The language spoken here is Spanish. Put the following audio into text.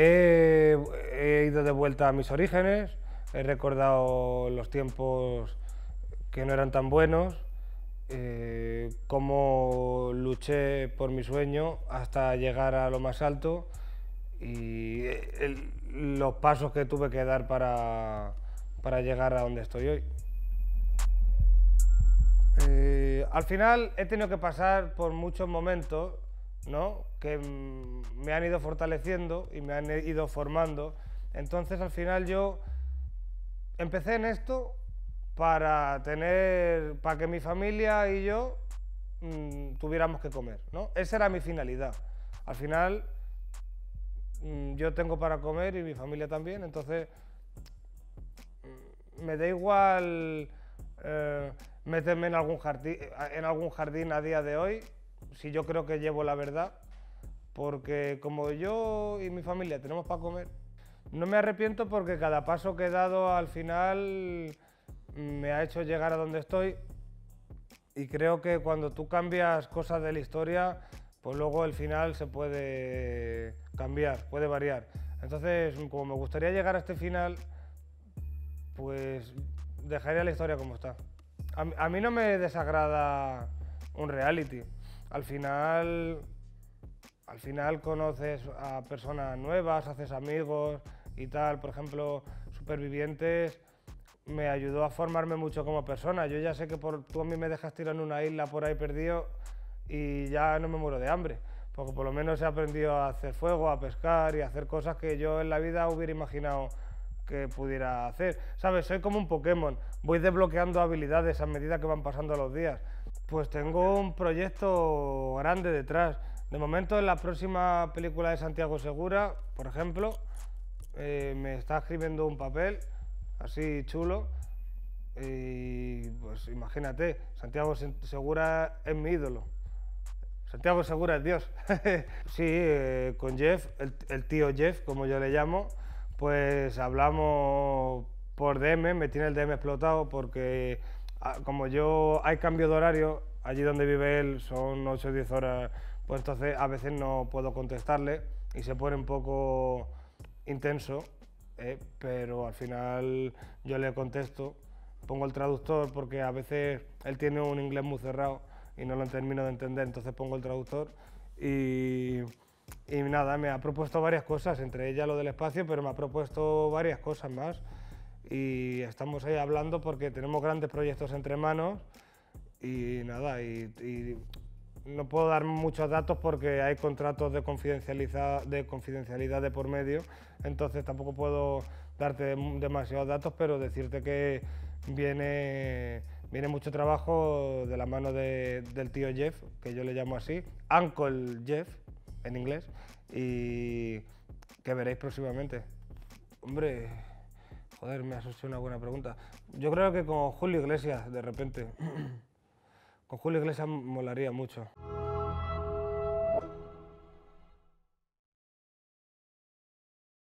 He, ido de vuelta a mis orígenes, he recordado los tiempos que no eran tan buenos, eh, cómo luché por mi sueño hasta llegar a lo más alto y eh, los pasos que tuve que dar para, llegar a donde estoy hoy. Eh, al final he tenido que pasar por muchos momentos ¿no? que mm, me han ido fortaleciendo y me han ido formando. Entonces al final yo empecé en esto para tener, para que mi familia y yo mm, tuviéramos que comer. ¿no? Esa era mi finalidad. Al final mm, yo tengo para comer y mi familia también, entonces me da igual eh, meterme en algún, jardín, en algún jardín a día de hoy si yo creo que llevo la verdad, porque como yo y mi familia tenemos para comer, no me arrepiento porque cada paso que he dado al final me ha hecho llegar a donde estoy y creo que cuando tú cambias cosas de la historia, pues luego el final se puede cambiar, puede variar. Entonces, como me gustaría llegar a este final, pues dejaría la historia como está. A, mí no me desagrada un reality al final, al final conoces a personas nuevas, haces amigos y tal. Por ejemplo, Supervivientes me ayudó a formarme mucho como persona. Yo ya sé que por, tú a mí me dejas en una isla por ahí perdido y ya no me muero de hambre. Porque por lo menos he aprendido a hacer fuego, a pescar y a hacer cosas que yo en la vida hubiera imaginado que pudiera hacer. ¿Sabes? Soy como un Pokémon. Voy desbloqueando habilidades a medida que van pasando los días. Pues tengo un proyecto grande detrás. De momento, en la próxima película de Santiago Segura, por ejemplo, eh, me está escribiendo un papel así chulo. Y pues imagínate, Santiago Segura es mi ídolo. Santiago Segura es Dios. sí, eh, con Jeff, el, tío Jeff, como yo le llamo, pues hablamos por DM, me tiene el DM explotado porque Ah, como yo hay cambio de horario, allí donde vive él son 8 o 10 horas, pues entonces a veces no puedo contestarle y se pone un poco intenso, eh, pero al final yo le contesto, pongo el traductor porque a veces él tiene un inglés muy cerrado y no lo termino de entender, entonces pongo el traductor y nada, me ha propuesto varias cosas, entre ellas lo del espacio, pero me ha propuesto varias cosas más y estamos ahí hablando porque tenemos grandes proyectos entre manos y nada, y, no puedo dar muchos datos porque hay contratos de confidencialidad, de confidencialidad por medio, entonces tampoco puedo darte demasiados datos, pero decirte que viene, viene mucho trabajo de la mano del tío Jeff, que yo le llamo así, Uncle Jeff en inglés, y que veréis próximamente. Hombre, Joder, me has una buena pregunta. Yo creo que con Julio Iglesias, de repente. con Julio Iglesias molaría mucho.